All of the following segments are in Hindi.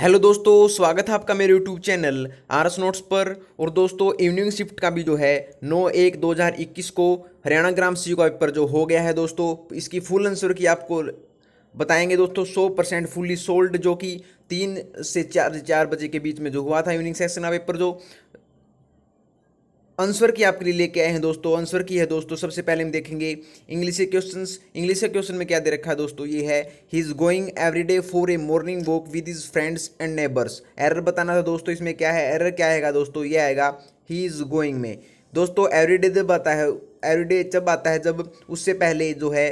हेलो दोस्तों स्वागत है आपका मेरे YouTube channel R S notes पर और दोस्तों इवनिंग शिफ्ट का भी जो है 9 एक 2021 को हरियाणा ग्राम सी का पेपर जो हो गया है दोस्तों इसकी फुल आंसर की आपको बताएंगे दोस्तों 100 परसेंट फुल्ली सोल्ड जो कि तीन से चार चार बजे के बीच में जो हुआ था इवनिंग सेक्शन का पेपर जो आंसर की आपके लिए लेके आए हैं दोस्तों आंसर की है दोस्तों सबसे पहले हम देखेंगे इंग्लिश के क्वेश्चन इंग्लिश के क्वेश्चन में क्या दे रखा है दोस्तों ये है he is going every day for a morning walk with his friends and neighbours error बताना था दोस्तों इसमें क्या है एरर क्या आएगा दोस्तों ये आएगा ही इज़ गोइंग में दोस्तों एवरीडे जब आता है एवरीडे जब आता है जब उससे पहले जो है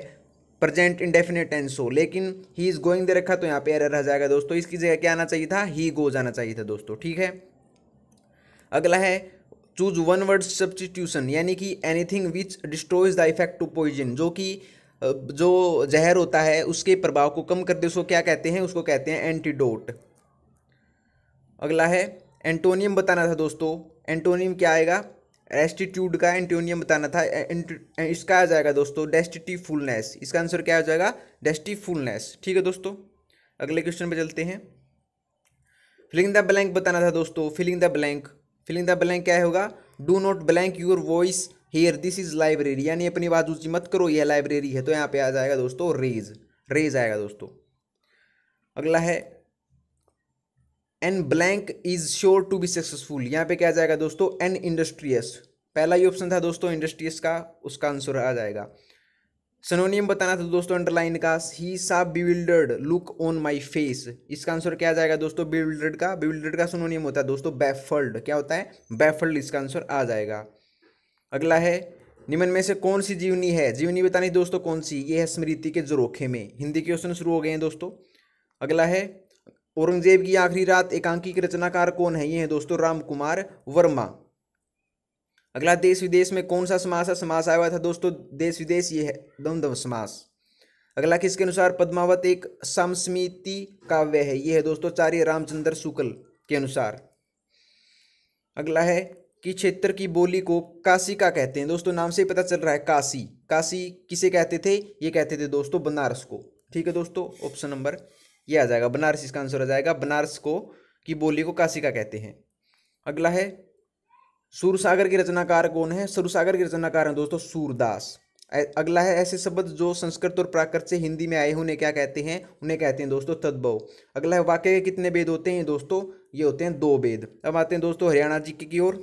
इन इंडेफिनेट एंड सो लेकिन ही इज़ गोइंग दे रखा तो यहाँ पे एरर रह जाएगा दोस्तों इसकी जगह क्या आना चाहिए था ही गो जाना चाहिए था दोस्तों ठीक है अगला है चूज वन वर्ड सब्सटीट्यूशन यानी कि anything which destroys the effect to poison जो कि जो जहर होता है उसके प्रभाव को कम कर दे उसको क्या कहते हैं उसको कहते हैं एंटीडोट अगला है एंटोनियम बताना था दोस्तों एंटोनियम क्या आएगा रेस्टिट्यूड का एंटोनियम बताना था इसका आ जाएगा दोस्तों डेस्टिटी फुलनेस इसका आंसर क्या हो जाएगा फुलनेस ठीक है दोस्तों अगले क्वेश्चन पर चलते हैं फिलिंग द ब्लैंक बताना था दोस्तों filling the blank filling the blank क्या होगा do not blank your voice here this is library यानी अपनी बात ऊँची मत करो यह लाइब्रेरी है तो यहाँ पे आ जाएगा दोस्तों रेज रेज आएगा दोस्तों अगला है an blank is sure to be successful यहाँ पे क्या आ जाएगा दोस्तों एन इंडस्ट्रियस पहला ही ऑप्शन था दोस्तों इंडस्ट्रियस का उसका आंसर आ जाएगा सनोनियम बताना था दोस्तों अंडरलाइन का ही सा bewildered look on my face इसका आंसर क्या आ जाएगा दोस्तों बिविल्डर्ड का बिविल्डर्ड का सनोनियम होता है दोस्तों बैफल्ड क्या होता है बैफल्ड इसका आंसर आ जाएगा अगला है निम्न में से कौन सी जीवनी है जीवनी बतानी दोस्तों कौन सी ये है स्मृति के जरोखे में हिंदी के क्वेश्चन शुरू हो गए हैं दोस्तों अगला है औरंगजेब की आखिरी रात एकांकी के रचनाकार कौन है ये है दोस्तों राम कुमार वर्मा अगला देश विदेश में कौन सा समास है समास आया हुआ था दोस्तों देश विदेश ये है द्वंद्व समास अगला किसके अनुसार पद्मावत एक समस्मिति काव्य है ये है दोस्तों चार्य रामचंद्र शुक्ल के अनुसार अगला है कि क्षेत्र की बोली को काशी का कहते हैं दोस्तों नाम से पता चल रहा है काशी काशी किसे कहते थे ये कहते थे दोस्तों बनारस को ठीक है दोस्तों ऑप्शन नंबर ये आ जाएगा बनारस इसका आंसर आ जाएगा बनारस को की बोली को काशी का कहते हैं अगला है सूरसागर के रचनाकार कौन है सूरसागर के रचनाकार हैं दोस्तों सूरदास अगला है ऐसे शब्द जो संस्कृत और प्राकृत से हिंदी में आए हैं उन्हें क्या कहते हैं उन्हें कहते हैं दोस्तों तद्भव अगला है वाक्य के कितने वेद होते हैं दोस्तों ये होते हैं दो वेद अब आते हैं दोस्तों हरियाणा जी की ओर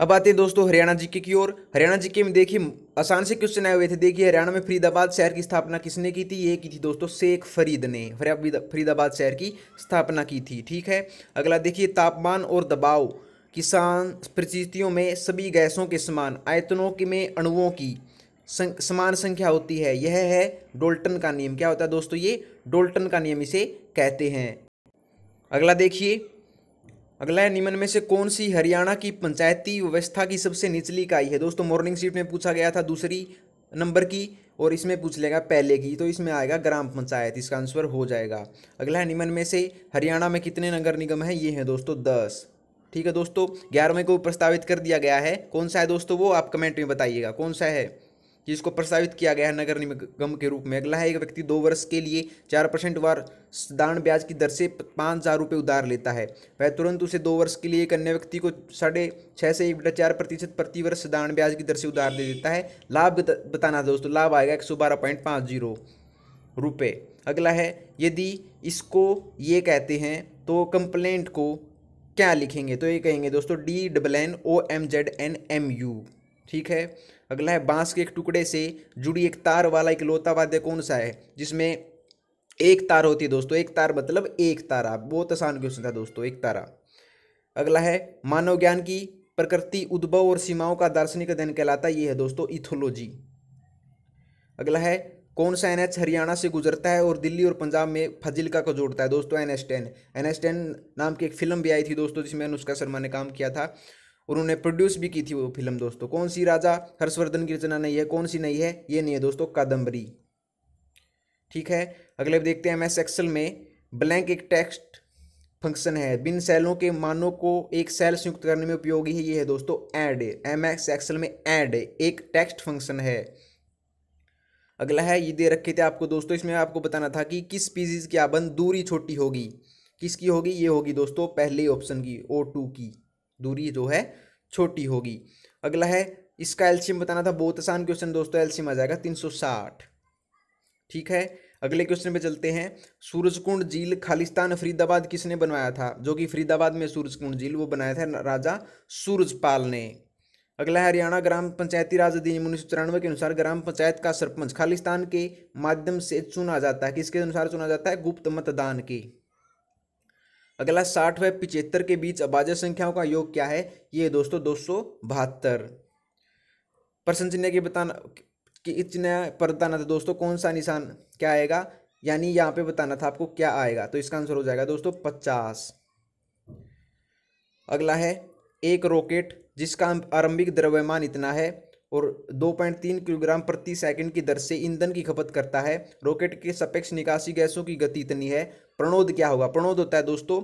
अब आते हैं दोस्तों हरियाणा जीके की ओर हरियाणा जीके में देखिए आसान से क्वेश्चन आए हुए थे देखिए हरियाणा में फरीदाबाद शहर की स्थापना किसने की थी ये की थी दोस्तों शेख फरीद ने फरीदाबाद शहर की स्थापना की थी ठीक है अगला देखिए तापमान और दबाव किसान परिस्थितियों में सभी गैसों के समान आयतनों के में अणुओं की सं, समान संख्या होती है यह है डोल्टन का नियम क्या होता है दोस्तों ये डोल्टन का नियम इसे कहते हैं अगला देखिए अगला है निम्न में से कौन सी हरियाणा की पंचायती व्यवस्था की सबसे निचली इकाई है दोस्तों मॉर्निंग सीट में पूछा गया था दूसरी नंबर की और इसमें पूछ लेगा पहले की तो इसमें आएगा ग्राम पंचायत इसका आंसर हो जाएगा अगला है निम्न में से हरियाणा में कितने नगर निगम हैं ये हैं दोस्तों दस ठीक है दोस्तों ग्यारहवें को प्रस्तावित कर दिया गया है कौन सा है दोस्तों वो आप कमेंट में बताइएगा कौन सा है जिसको प्रस्तावित किया गया है नगर निगम के रूप में अगला है एक व्यक्ति दो वर्ष के लिए चार परसेंट वार दान ब्याज की दर से पाँच हज़ार रुपये उधार लेता है वह तुरंत उसे दो वर्ष के लिए एक अन्य व्यक्ति को साढ़े छः से एक बटा चार प्रतिशत प्रतिवर्ष दान ब्याज की दर से उधार दे देता है लाभ बताना दोस्तों लाभ आएगा एक सौ बारह पॉइंट पाँच जीरो रुपये अगला है यदि इसको ये कहते हैं तो कंप्लेंट को क्या लिखेंगे तो ये कहेंगे दोस्तों D double N O M Z N M U ठीक है अगला है बांस के एक टुकड़े से जुड़ी एक तार वाला एक लोता वाद्य कौन सा है जिसमें एक तार होती है दोस्तों एक तार मतलब एक तारा बहुत आसान क्वेश्चन था दोस्तों एक तारा अगला है मानव ज्ञान की प्रकृति उद्भव और सीमाओं का दार्शनिक अध्ययन कहलाता ये है दोस्तों इथोलॉजी अगला है कौन सा एन हरियाणा से गुजरता है और दिल्ली और पंजाब में फजिलका को जोड़ता है दोस्तों एन एस टेन टेन नाम की एक फिल्म भी आई थी दोस्तों जिसमें अनुष्का शर्मा ने काम किया था उन्होंने प्रोड्यूस भी की थी वो फिल्म दोस्तों कौन सी राजा हर्षवर्धन की रचना नहीं है कौन सी नहीं है ये नहीं है दोस्तों कादम्बरी ठीक है अगले देखते हैं एम एस एक्सल में ब्लैंक एक टेक्स्ट फंक्शन है बिन सेलों के मानों को एक सेल संयुक्त करने में उपयोगी है ये है दोस्तों एड एम एक्स एक्सल में एड एक टेक्स्ट फंक्शन है अगला है ये दे रखे थे आपको दोस्तों इसमें आपको बताना था कि किस पीजीज की आबंद दूरी छोटी होगी किसकी होगी ये होगी दोस्तों पहले ऑप्शन की ओ टू की दूरी जो है छोटी होगी अगला है इसका एल्शियम बताना था बहुत आसान क्वेश्चन दोस्तों एल्शियम आ जाएगा तीन सौ साठ ठीक है अगले क्वेश्चन पे चलते हैं सूरजकुंड झील खालिस्तान फरीदाबाद किसने बनवाया था जो कि फरीदाबाद में सूरजकुंड झील वो बनाया था राजा सूरजपाल ने अगला हरियाणा ग्राम पंचायती राज अधिनियम उन्नीस सौ चौरानवे के अनुसार ग्राम पंचायत का सरपंच खालिस्तान के माध्यम से चुना जाता है किसके अनुसार चुना जाता है गुप्त मतदान के अगला साठ व पिचहत्तर के बीच अभाज्य संख्याओं का योग क्या है ये दोस्तों दो सौ बहत्तर प्रश्न चिन्ह के बताना कि इतने पर बताना था दोस्तों कौन सा निशान क्या आएगा यानी यहाँ पे बताना था आपको क्या आएगा तो इसका आंसर हो जाएगा दोस्तों पचास अगला है एक रॉकेट जिसका अं-, आरंभिक द्रव्यमान इतना है और 2.3 किलोग्राम प्रति सेकंड की दर से ईंधन की खपत करता है रॉकेट के सपेक्ष निकासी गैसों की गति इतनी है प्रणोद क्या होगा प्रणोद होता है दोस्तों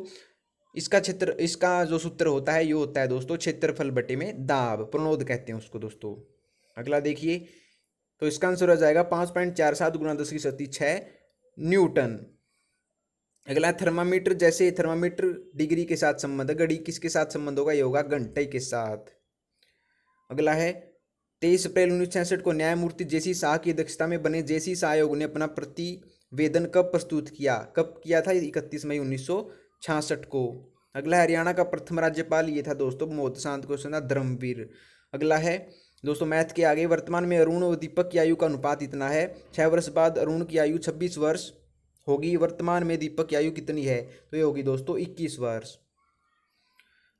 इसका क्षेत्र इसका जो सूत्र होता है ये होता है दोस्तों क्षेत्रफल बटे में दाब प्रणोद कहते हैं उसको दोस्तों अगला देखिए तो इसका आंसर हो जाएगा पाँच पॉइंट चार सात गुना दस की शक्ति छः न्यूटन अगला थर्मामीटर जैसे थर्मामीटर डिग्री के साथ संबंध है घड़ी किसके साथ संबंध होगा ये होगा घंटे के साथ अगला है तेईस अप्रैल उन्नीस को न्यायमूर्ति जेसी शाह की अध्यक्षता में बने जेसी शाह आयोग ने अपना प्रति वेदन कब प्रस्तुत किया कब किया था इकतीस मई उन्नीस को अगला हरियाणा का प्रथम राज्यपाल ये था दोस्तों मोहत शांत क्वेश्चन था धर्मवीर अगला है दोस्तों मैथ के आगे वर्तमान में अरुण और दीपक की आयु का अनुपात इतना है छः वर्ष बाद अरुण की आयु छब्बीस वर्ष होगी वर्तमान में दीपक की आयु कितनी है तो ये होगी दोस्तों इक्कीस वर्ष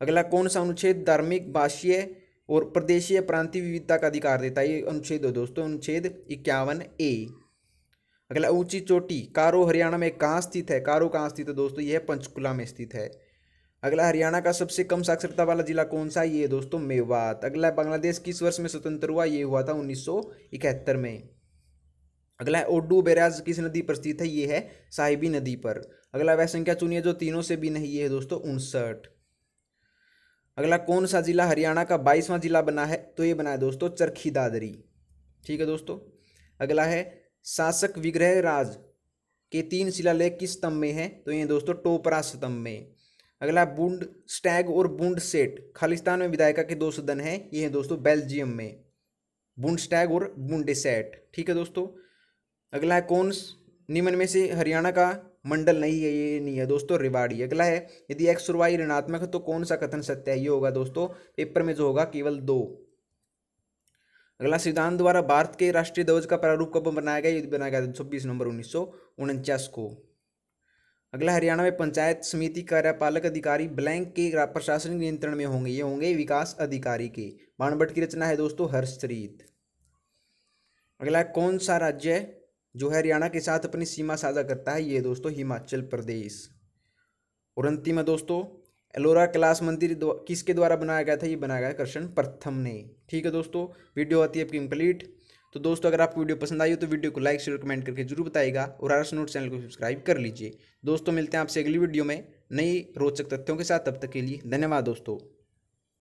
अगला कौन सा अनुच्छेद धार्मिक भाष्य और प्रदेशीय प्रांतीय विविधता का अधिकार देता है ये अनुच्छेद दोस्तों अनुच्छेद इक्यावन ए अगला अच्छा। ऊंची चोटी कारो हरियाणा में कहाँ स्थित है कारो कहाँ स्थित है दोस्तों यह पंचकुला में स्थित है अगला हरियाणा का सबसे कम साक्षरता वाला जिला कौन सा ये दोस्तों मेवात अगला बांग्लादेश किस वर्ष में स्वतंत्र हुआ ये हुआ था उन्नीस में अगला है ओडू बैराज किस नदी पर स्थित है ये है साहिबी नदी पर अगला वह संख्या चुनिए जो तीनों से भी नहीं ये है दोस्तों उनसठ अगला कौन सा जिला हरियाणा का बाईसवां जिला बना है तो ये बना है दोस्तों चरखी दादरी ठीक है दोस्तों अगला है शासक विग्रह राज के तीन शिलालेख किस स्तंभ में है तो ये दोस्तों टोपरा स्तंभ में अगला बुंड स्टैग और बुंड सेट खालिस्तान में विधायिका के दो सदन हैं ये हैं दोस्तों बेल्जियम में बुंड स्टैग और बुंड सेट ठीक है दोस्तों अगला है कौन निम्न में से हरियाणा का मंडल नहीं है ये नहीं है दोस्तों रिवाड़ी अगला है यदि एक्स वाई ऋणात्मक है तो कौन सा कथन सत्य है ये होगा दोस्तों पेपर में जो होगा केवल दो अगला संविधान द्वारा भारत के राष्ट्रीय ध्वज का प्रारूप कब बनाया गया ये बनाया गया छब्बीस नवंबर उन्नीस को अगला हरियाणा में पंचायत समिति कार्यपालक अधिकारी ब्लैंक के प्रशासनिक नियंत्रण में होंगे ये होंगे विकास अधिकारी के बाणभट्ट की रचना है दोस्तों हर्षरीत अगला कौन सा राज्य जो है हरियाणा के साथ अपनी सीमा साझा करता है ये दोस्तों हिमाचल प्रदेश और अंतिम है दोस्तों एलोरा कैलाश मंदिर किसके द्वारा बनाया गया था ये बनाया गया कृष्ण प्रथम ने ठीक है दोस्तों वीडियो आती है आपकी कंप्लीट तो दोस्तों अगर आपको वीडियो पसंद आई हो तो वीडियो को लाइक शेयर कमेंट करके जरूर बताएगा और आरस नोट चैनल को सब्सक्राइब कर लीजिए दोस्तों मिलते हैं आपसे अगली वीडियो में नई रोचक तथ्यों के साथ तब तक के लिए धन्यवाद दोस्तों